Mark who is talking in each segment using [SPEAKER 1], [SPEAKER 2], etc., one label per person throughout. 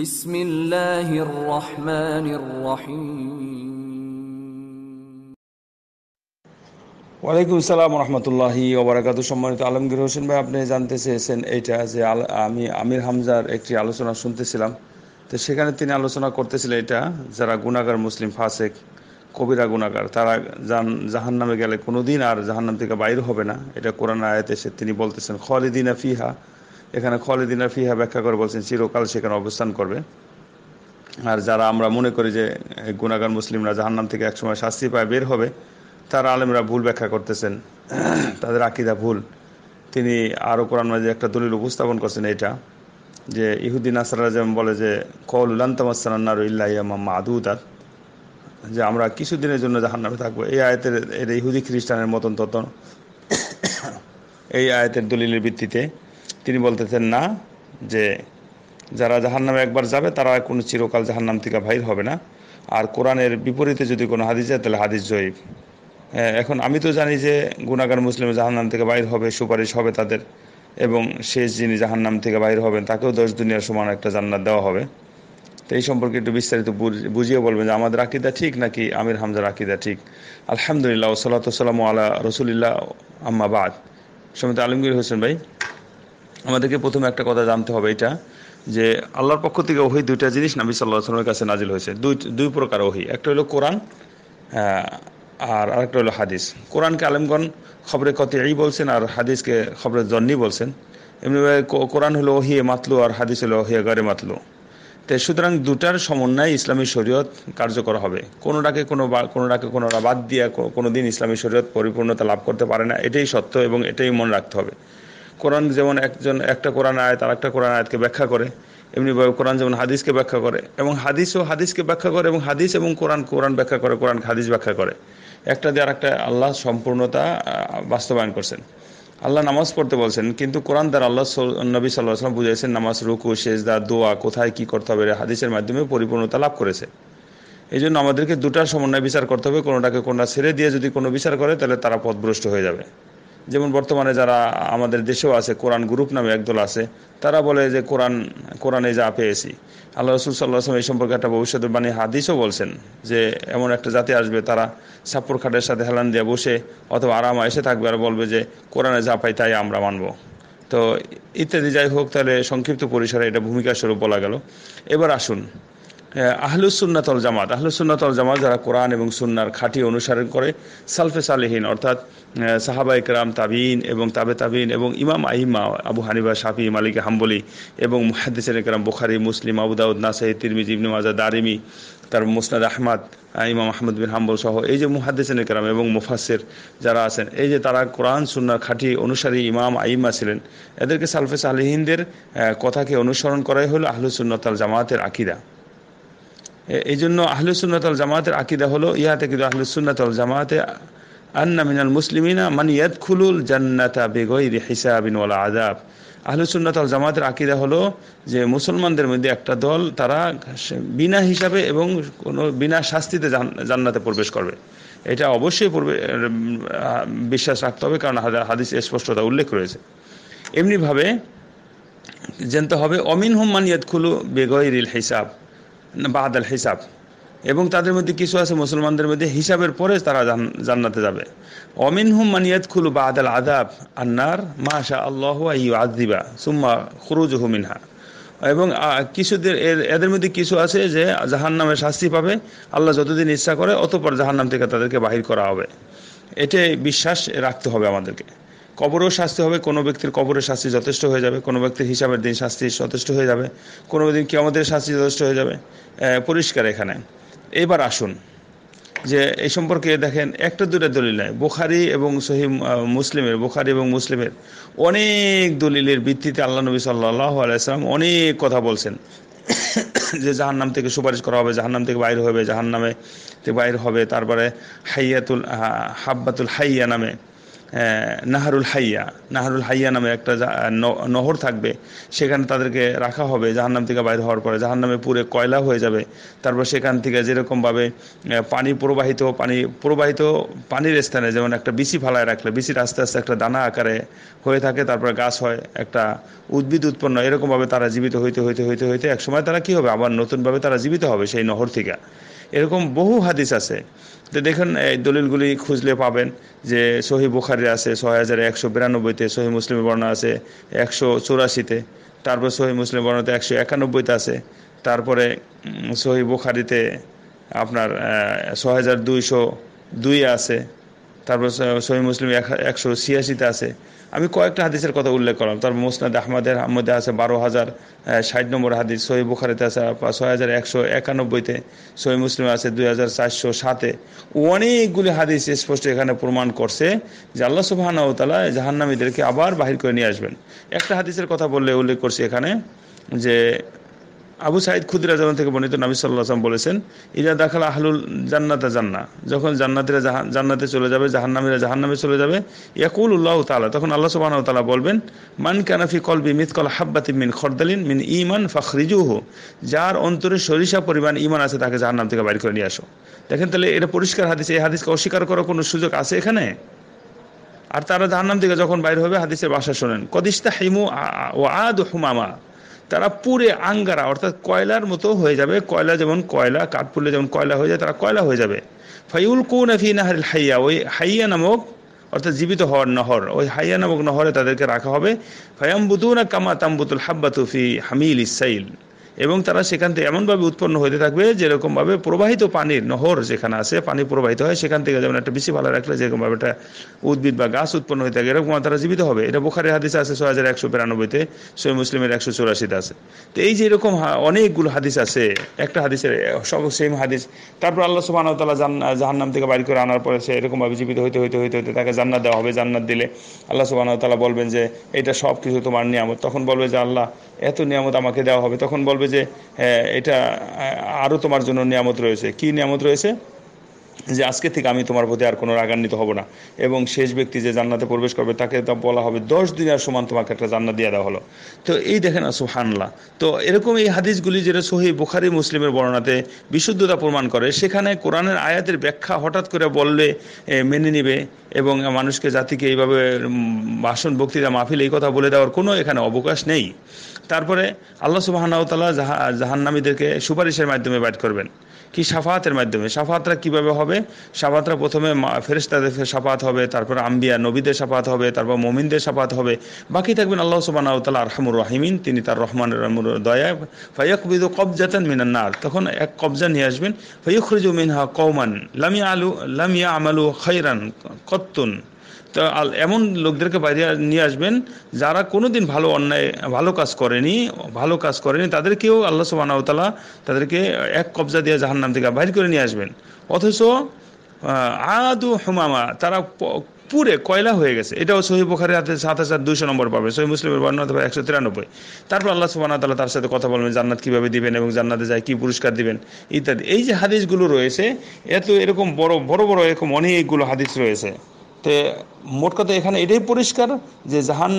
[SPEAKER 1] বিসমিল্লাহির ওয়ালাইকুম আসসালাম রহমতুল্লাহি ওবরাকাতু সম্মানিত আলমগীর হোসেন ভাই আপনি জানতে চেয়েছেন এইটা যে আমি আমির হামজার একটি আলোচনা শুনতেছিলাম তো সেখানে তিনি আলোচনা করতেছিলেন এটা যারা গুণাগার মুসলিম ফাসেক কবিরা গুণাগার তারা জান জাহান নামে গেলে কোনো দিন আর জাহান্নাম থেকে বাইর হবে না এটা কোরআন আয়াতে এসে তিনি বলতেছেন খলিদিনা ফিহা এখানে খলেদিনা ফিহা ব্যাখ্যা করে বলছেন চিরকাল সেখানে অবস্থান করবে আর যারা আমরা মনে করি যে গুণাগার মুসলিমরা জাহান্নাম থেকে একসময় শাস্তি পায় বের হবে তারা আলেমরা ভুল ব্যাখ্যা করতেছেন তাদের আকিদা ভুল তিনি আরও কোরআন মাঝে একটা দলিল উপস্থাপন করছেন এটা যে ইহুদ্দিন আসার যেমন বলে যে কল উলান্তামাসান্নার ইল্লাহমা মাদুদার যে আমরা কিছুদিনের জন্য জাহান্নামে থাকবো এই আয়তের এটা ইহুদি খ্রিস্টানের মতন তত এই আয়তের দলিলের ভিত্তিতে তিনি বলতেছেন না যে যারা জাহান্নামে একবার যাবে তারা কোনো চিরকাল জাহান্নাম থেকে বাহির হবে না আর কোরআনের বিপরীতে যদি কোনো হাদিস যায় তাহলে হাদিস জয়ীব এখন আমি তো জানি যে গুণাগার মুসলিম জাহান্নাম থেকে বাইর হবে সুপারিশ হবে তাদের এবং শেষ যিনি জাহান্নাম থেকে বাইর হবেন তাকেও দশ দুনিয়ার সমান একটা জান্নাত দেওয়া হবে তো এই সম্পর্কে একটু বিস্তারিত বুঝিয়ে বলবেন যে আমাদের আকিদা ঠিক নাকি আমির হামজার আকিদা ঠিক আলহামদুলিল্লাহ সাল্লা সাল্লাম আলা রসুলিল্লাহ আম্মাবাদ সমিত আলমগীর হোসেন ভাই আমাদেরকে প্রথমে একটা কথা জানতে হবে এটা যে আল্লাহর পক্ষ থেকে ওহি দুইটা জিনিস নাবি সাল্লাহ আসলামের কাছে নাজিল হয়েছে দুই দুই প্রকার ওহি একটা হলো কোরআন আর আরেকটা হলো হাদিস কোরআনকে আলেমগণ খবরে কতে এই বলছেন আর হাদিসকে খবরে জন্নি বলছেন এমনিভাবে কোরআন হলো ওহিয়ে মাতলু আর হাদিস হলো ওহিয়া গড়ে মাতলু তো সুতরাং দুটার সমন্বয়ে ইসলামী শরীয়ত কার্যকর হবে কোনোটাকে কোনো কোনোটাকে কোনোটা বাদ দিয়ে কোনো দিন ইসলামী শরীয়ত পরিপূর্ণতা লাভ করতে পারে না এটাই সত্য এবং এটাই মনে রাখতে হবে কোরআন যেমন একজন একটা কোরআন আয়াত আর একটা কোরআন আয়াতকে ব্যাখ্যা করে এমনিভাবে কোরআন যেমন হাদিসকে ব্যাখ্যা করে এবং হাদিসও হাদিসকে ব্যাখ্যা করে এবং হাদিস এবং কোরআন কোরআন ব্যাখ্যা করে কোরআন হাদিস ব্যাখ্যা করে একটা দিয়ে আরেকটা আল্লাহ সম্পূর্ণতা বাস্তবায়ন করছেন আল্লাহ নামাজ পড়তে বলছেন কিন্তু কোরআন দ্বারা আল্লাহ নবী সাল্লাহ আসলাম নামাজ রুকু শেষদা দোয়া কোথায় কি করতে হবে হাদিসের মাধ্যমে পরিপূর্ণতা লাভ করেছে এই জন্য আমাদেরকে দুটার সমন্বয় বিচার করতে হবে কোনোটাকে কোনটা ছেড়ে দিয়ে যদি কোনো বিচার করে তাহলে তারা পথভ্রষ্ট হয়ে যাবে যেমন বর্তমানে যারা আমাদের দেশেও আছে কোরআন গ্রুপ নামে একদল আছে তারা বলে যে কোরআন কোরআনে যা পেয়েছি আল্লাহ রসুল সাল্লাহ আসলাম এই সম্পর্কে একটা ভবিষ্যৎবাণী হাদিসও বলছেন যে এমন একটা জাতি আসবে তারা সাপ্পুর খাটের সাথে হেলান দিয়ে বসে অথবা আরাম এসে থাকবে আর বলবে যে কোরআনে যা পাই তাই আমরা মানব তো ইত্যাদি যাই হোক তাহলে সংক্ষিপ্ত পরিসরে এটা ভূমিকা স্বরূপ বলা গেল এবার আসুন আহলুসুন্নাতল জামাত আহলুসুন্নাতল জামাত যারা কোরআন এবং সুন্নার খাঁটি অনুসরণ করে সালফে সালেহীন অর্থাৎ সাহাবা ইকরাম তাবিন এবং তাবে তাবিন এবং ইমাম আহিমা আবু হানিবা শাফি মালিক হাম্বলি এবং মুহাদ্দিসের ইকরাম বুখারি মুসলিম আবুদাউদ নাসাহি তিরমিজ ইবনে মাজা দারিমি তার মুসনাদ আহমাদ ইমাম আহমদ বিন হাম্বল সহ এই যে মুহাদ্দিসেন ইকরাম এবং মুফাসের যারা আছেন এই যে তারা কোরআন সুন্নার খাঁটি অনুসারী ইমাম আইমা ছিলেন এদেরকে সালফে সালেহীনদের কথাকে অনুসরণ করাই হলো আহলুসুন্নতাল জামাতের আকিদা এই জন্য আহলুসুন্নাতল জামাতের আকিদা হলো ইহাতে কিন্তু আহলুসুন্নাতল জামাতে আন্না মিনাল মুসলিমিনা ইয়াদ খুলুল জান্নাতা বেগৈরি হিসাবিন ওয়ালা আদাব আহলুসুন্নাতল জামাতের আকিদা হলো যে মুসলমানদের মধ্যে একটা দল তারা বিনা হিসাবে এবং কোনো বিনা শাস্তিতে জান্নাতে প্রবেশ করবে এটা অবশ্যই পূর্বে বিশ্বাস রাখতে হবে কারণ হাদিস স্পষ্টতা উল্লেখ রয়েছে এমনিভাবে জানতে হবে অমিন হুম মানিয়াত খুলু বেগৈরিল হিসাব বাহাদাল হিসাব এবং তাদের মধ্যে কিছু আছে মুসলমানদের মধ্যে হিসাবের পরে তারা জান্নাতে যাবে অমিন হুম মানিয়াত খুলু আল আদাব আন্নার মাশা আল্লাহ আদিবা সুম্মা খুরুজ হুমিনহা এবং কিছুদের এদের মধ্যে কিছু আছে যে জাহান নামে শাস্তি পাবে আল্লাহ যতদিন ইচ্ছা করে অতপর জাহান নাম থেকে তাদেরকে বাহির করা হবে এটাই বিশ্বাস রাখতে হবে আমাদেরকে কবরেও শাস্তি হবে কোনো ব্যক্তির কবরের শাস্তি যথেষ্ট হয়ে যাবে কোনো ব্যক্তির হিসাবের দিন শাস্তি যথেষ্ট হয়ে যাবে কোনো দিন আমাদের শাস্তি যথেষ্ট হয়ে যাবে পরিষ্কার এখানে এবার আসুন যে এই সম্পর্কে দেখেন একটা দুটা দলিল নেয় বোখারি এবং সহি মুসলিমের বোখারি এবং মুসলিমের অনেক দলিলের ভিত্তিতে আল্লাহ নবী সাল্লাহ আলাইসালাম অনেক কথা বলছেন যে জাহান নাম থেকে সুপারিশ করা হবে জাহান নাম থেকে বাইর হবে জাহান নামে বাইর হবে তারপরে হাইয়াতুল হাব্বাতুল হাইয়া নামে নাহারুল হাইয়া নাহারুল হাইয়া নামে একটা নহর থাকবে সেখানে তাদেরকে রাখা হবে জাহান্নাম থেকে বাইর হওয়ার পরে জাহান্নামে পুরে কয়লা হয়ে যাবে তারপর সেখান থেকে যেরকমভাবে পানি প্রবাহিত পানি প্রবাহিত পানির স্থানে যেমন একটা বিচি ফালায় রাখলে বিচির আস্তে আস্তে একটা দানা আকারে হয়ে থাকে তারপর গাছ হয় একটা উদ্ভিদ উৎপন্ন এরকমভাবে তারা জীবিত হইতে হইতে হইতে হইতে একসময় তারা কি হবে আবার নতুনভাবে তারা জীবিত হবে সেই নহর থেকে এরকম বহু হাদিস আছে তো দেখুন এই দলিলগুলি খুঁজলে পাবেন যে শহীদ বুখারি আছে ছয় হাজার একশো বিরানব্বইতে শহীদ মুসলিম বর্ণা আছে একশো চৌরাশিতে তারপর শহীদ মুসলিম বর্ণাতে একশো একানব্বইতে আছে তারপরে শহীদ বুখারিতে আপনার ছয় হাজার দুইশো দুই আছে তারপর সহি মুসলিম একশো ছিয়াশিতে আছে আমি কয়েকটা হাদিসের কথা উল্লেখ করলাম তারপর মোসনাদ আহমদের মধ্যে আছে বারো হাজার ষাট নম্বর হাদিস সহি বুখারিতে আছে ছয় হাজার একশো একানব্বইতে সহি মুসলিম আছে দুই হাজার চারশো সাতে অনেকগুলি হাদিস স্পষ্ট এখানে প্রমাণ করছে যে আল্লাহ সুবাহানাউতালা জাহান্নামীদেরকে আবার বাহির করে নিয়ে আসবেন একটা হাদিসের কথা বললে উল্লেখ করছি এখানে যে আবু সাইদ খুদিরা জানা থেকে বর্ণিত নাবি সাল্লাহাম বলেছেন ইরা দেখাল আহলুল জান্নাতা জান্না যখন জান্নাতিরা জান্নাতে চলে যাবে জাহান্নামীরা জাহান্নামে চলে যাবে ইয়াকুল উল্লাহ তালা তখন আল্লাহ সুবাহ তালা বলবেন মান কানাফি কলবি কল হাব্বাতি মিন খরদালিন মিন ইমান ফাখরিজুহ যার অন্তরে সরিষা পরিমাণ ইমান আছে তাকে জাহান্নাম থেকে বাইর করে নিয়ে আসো দেখেন তাহলে এটা পরিষ্কার হাদিস এই হাদিসকে অস্বীকার করার কোনো সুযোগ আছে এখানে আর তারা জাহান্নাম থেকে যখন বাইর হবে হাদিসের বাসা শোনেন কদিস্তা হিমু ও আদ হুমামা তারা পুরে আঙ্গারা অর্থাৎ কয়লার মতো হয়ে যাবে কয়লা যেমন কয়লা কাঠ পুড়লে যেমন কয়লা হয়ে যায় তারা কয়লা হয়ে যাবে ফাইউল কুনাফি নাহারিল হাইয়া ওই হাইয়া নামক অর্থাৎ জীবিত হওয়ার নহর ওই হাইয়া নামক নহরে তাদেরকে রাখা হবে ফায়াম্বুতুনা কামা তাম্বুতুল হাব্বাতুফি হামিল ইসাইল এবং তারা সেখান থেকে এমনভাবে উৎপন্ন হতে থাকবে যেরকমভাবে প্রবাহিত পানির নহর যেখানে আছে পানি প্রবাহিত হয় সেখান থেকে যেমন একটা বেশি ভালো রাখলে যেরকমভাবে একটা উদ্ভিদ বা গাছ উৎপন্ন হয়ে থাকে এরকম তারা জীবিত হবে এটা বোখারের হাদিস আছে ছয় হাজার একশো বিরানব্বইতে সই মুসলিমের একশো চৌরাশিতে আছে তো এই যে এরকম অনেকগুলো হাদিস আছে একটা হাদিসের সব সেম হাদিস তারপর আল্লাহ সুবাহ তালা জাহান নাম থেকে বাড়ি করে আনার পরে সে এরকমভাবে জীবিত হইতে হইতে হইতে হইতে তাকে জান্নাত দেওয়া হবে জান্নাত দিলে আল্লাহ সুবাহ বলবেন যে এটা সব কিছু তোমার নিয়ামত তখন বলবে যে আল্লাহ এত নিয়ামত আমাকে দেওয়া হবে তখন বলবে বলবে যে এটা আরও তোমার জন্য নিয়ামত রয়েছে কি নিয়ামত রয়েছে যে আজকে থেকে আমি তোমার প্রতি আর কোনো রাগান্বিত হব না এবং শেষ ব্যক্তি যে জান্নাতে প্রবেশ করবে তাকে তা বলা হবে দশ দিনের সমান তোমাকে একটা জান্না দিয়ে দেওয়া হলো তো এই দেখে না সুহানলা তো এরকম এই হাদিসগুলি যেটা সহি বুখারি মুসলিমের বর্ণনাতে বিশুদ্ধতা প্রমাণ করে সেখানে কোরআনের আয়াতের ব্যাখ্যা হঠাৎ করে বললে মেনে নিবে এবং মানুষকে জাতিকে এইভাবে ভাষণ বক্তৃতা মাহফিল এই কথা বলে দেওয়ার কোনো এখানে অবকাশ নেই তারপরে আল্লাহ সুবাহানাউতালা জাহা জাহান্নামীদেরকে সুপারিশের মাধ্যমে বাইট করবেন কি সাফাতের মাধ্যমে সাফাতরা কিভাবে হবে সাফাতরা প্রথমে ফেরেস্তাদের সাফাত হবে তারপর আম্বিয়া নবীদের সাফাত হবে তারপর মোমিনদের সাফাত হবে বাকি থাকবেন আল্লাহ আউতাল আরহামুর রাহিমিন তিনি তার রহমান রহমুর দয়া বিদু কবজাতেন মিনান্নার তখন এক কবজা নিয়ে আসবেন ফৈয়ুখরিজু মিনহা কৌমান লামিয়া আলু লামিয়া আমালু খৈরান কত্তুন তা এমন লোকদেরকে বাইরে নিয়ে আসবেন যারা কোনো দিন ভালো অন্যায় ভালো কাজ করেনি ভালো কাজ করেনি তাদেরকেও আল্লাহ সুবাহতালা তাদেরকে এক কবজা দিয়ে জাহান্নাম থেকে বাইর করে নিয়ে আসবেন অথচ আদু হুমামা তারা পুরে কয়লা হয়ে গেছে এটাও সহি বুখারি হাতে সাত হাজার দুইশো নম্বর পাবে সহি মুসলিমের বর্ণ অথবা একশো তিরানব্বই তারপর আল্লাহ সুবাহ তাল্লাহ তার সাথে কথা বলবেন জান্নাত কীভাবে দিবেন এবং জান্নাতে যায় কী পুরস্কার দিবেন ইত্যাদি এই যে হাদিসগুলো রয়েছে এত এরকম বড় বড় বড় এরকম অনেকগুলো হাদিস রয়েছে তে মোট কথা এখানে এটাই পরিষ্কার যে জাহান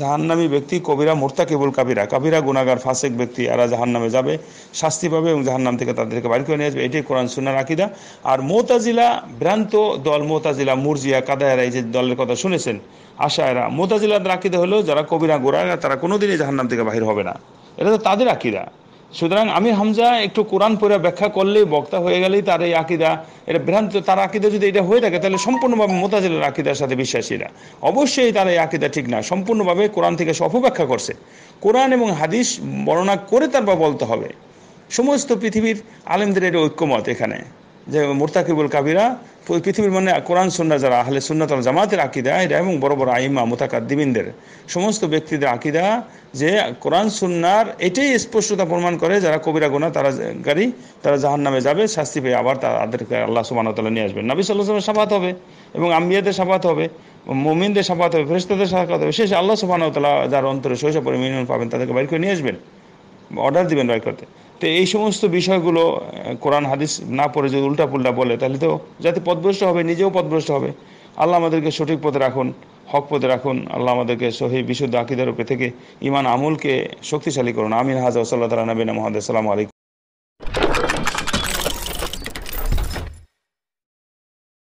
[SPEAKER 1] জাহান্নামী ব্যক্তি কবিরা মোর্তা কেবল কাবিরা কাবিরা গুণাগার ফাসেক ব্যক্তি এরা জাহান্নামে যাবে শাস্তি পাবে এবং জাহান্নাম থেকে তাদেরকে বাইর করে নিয়ে আসবে এটাই কোরআন সুনার আকিদা আর মোতাজিলা ভ্রান্ত দল মোতাজিলা মুরজিয়া কাদায়রা এই যে দলের কথা শুনেছেন আশায়রা মোতাজিলাদের আকিদা হলেও যারা কবিরা গোড়াগা তারা কোনোদিনই জাহান্নাম থেকে বাহির হবে না এটা তো তাদের আকিদা সুতরাং আমি হামজা একটু কোরআন পড়ে ব্যাখ্যা করলেই বক্তা হয়ে গেলেই তার এই আকিদা এটা ভ্রান্ত তার আকিদা যদি এটা হয়ে থাকে তাহলে সম্পূর্ণভাবে মোতাজিলের আকিদার সাথে বিশ্বাসীরা অবশ্যই তার এই আকিদা ঠিক না সম্পূর্ণভাবে কোরআন থেকে সে অপব্যাখ্যা করছে কোরআন এবং হাদিস বর্ণনা করে তারপর বলতে হবে সমস্ত পৃথিবীর আলেমদের এটা ঐক্যমত এখানে যে মোরতাকিবুল কাবিরা পৃথিবীর মানে কোরআন সুন্না যারা আহলে সুন্নাত জামাতের আকিদা এটা এবং বড় বড় আইমা দিবিনদের সমস্ত ব্যক্তিদের আকিদা যে কোরআন সুন্নার এটাই স্পষ্টতা প্রমাণ করে যারা কবিরা গোনা তারা গাড়ি তারা জাহান নামে যাবে শাস্তি পেয়ে আবার তাদেরকে আল্লাহ সুবাহতাল্লাহ নিয়ে আসবেন নবী সাল্লাহ সাফাত হবে এবং আম্বিয়াদের সাফাত হবে মোমিনদের সাফাত হবে ফেরিস্তাদের সাফাত হবে শেষ আল্লাহ সুবাহতাল্লাহ যার অন্তরে শৈশব পরিমিন পাবেন তাদেরকে বাইর করে নিয়ে আসবেন অর্ডার দিবেন বাই করতে তো এই সমস্ত বিষয়গুলো কোরআন হাদিস না পড়ে যদি উল্টাপুল্টা বলে তাহলে তো যাতে পদভ্রষ্ট হবে নিজেও পদভ্রষ্ট হবে আল্লাহ আমাদেরকে সঠিক পথে রাখুন হক পথে রাখুন আল্লাহ আমাদেরকে সহি বিশুদ্ধ আকিদার রূপে থেকে ইমান আমুলকে শক্তিশালী করুন আমিন হাজা সাল্লাহ তালা নবীন মহাদ সালাম আলাইকুম